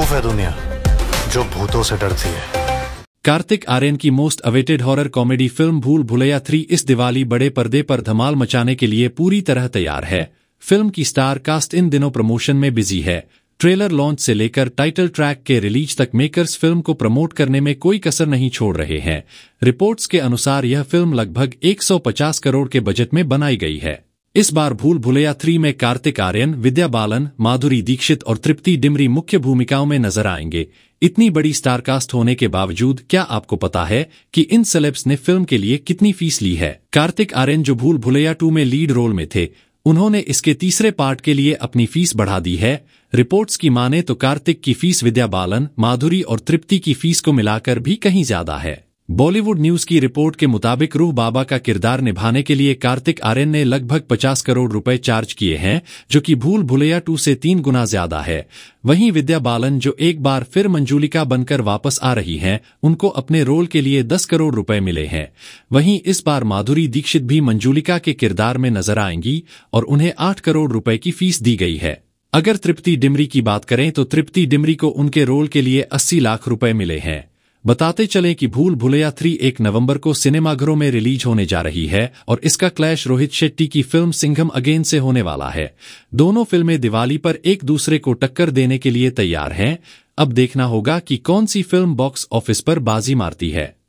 बेवकूफ है दुनिया जो भूतों से डरती है कार्तिक आर्यन की most awaited horror comedy film Bhool Bhulaiyaa three इस दिवाली बड़े पर्दे पर धमाल मचाने के लिए पूरी तरह तैयार है फिल्म की स्टार कास्ट इन दिनों प्रमोशन में बिजी है ट्रेलर लॉन्च से लेकर टाइटल ट्रैक के रिलीज तक मेकर्स फिल्म को प्रमोट करने में कोई कसर नहीं छोड़ रहे हैं रिपोर्ट्स के अनुसार यह फिल्म लगभग 150 करोड़ के बजट में बनाई गई है इस बार भूल भुलैया थ्री में कार्तिक आर्यन विद्या बालन माधुरी दीक्षित और तृप्ति डिमरी मुख्य भूमिकाओं में नजर आएंगे इतनी बड़ी स्टारकास्ट होने के बावजूद क्या आपको पता है कि इन सेलेब्स ने फिल्म के लिए कितनी फीस ली है कार्तिक आर्यन जो भूल भुलैया टू में लीड रोल में थे उन्होंने इसके तीसरे पार्ट के लिए अपनी फीस बढ़ा दी है रिपोर्ट्स की माने तो कार्तिक की फीस विद्या बालन माधुरी और तृप्ति की फीस को मिलाकर भी कहीं ज्यादा है बॉलीवुड न्यूज की रिपोर्ट के मुताबिक रूह बाबा का किरदार निभाने के लिए कार्तिक आर्यन ने लगभग 50 करोड़ रुपए चार्ज किए हैं जो कि भूल भुलैया टू से तीन गुना ज्यादा है वहीं विद्या बालन जो एक बार फिर मंजूलिका बनकर वापस आ रही हैं उनको अपने रोल के लिए 10 करोड़ रुपए मिले हैं वहीं इस बार माधुरी दीक्षित भी मंजुलिका के किरदार में नजर आएंगी और उन्हें आठ करोड़ रूपये की फीस दी गई है अगर तृप्ति डिमरी की बात करें तो तृप्ति डिमरी को उनके रोल के लिए अस्सी लाख रूपये मिले हैं बताते चलें कि भूल भुलैया थ्री एक नवंबर को सिनेमाघरों में रिलीज होने जा रही है और इसका क्लैश रोहित शेट्टी की फिल्म सिंघम अगेन से होने वाला है दोनों फिल्में दिवाली पर एक दूसरे को टक्कर देने के लिए तैयार हैं अब देखना होगा कि कौन सी फिल्म बॉक्स ऑफिस पर बाजी मारती है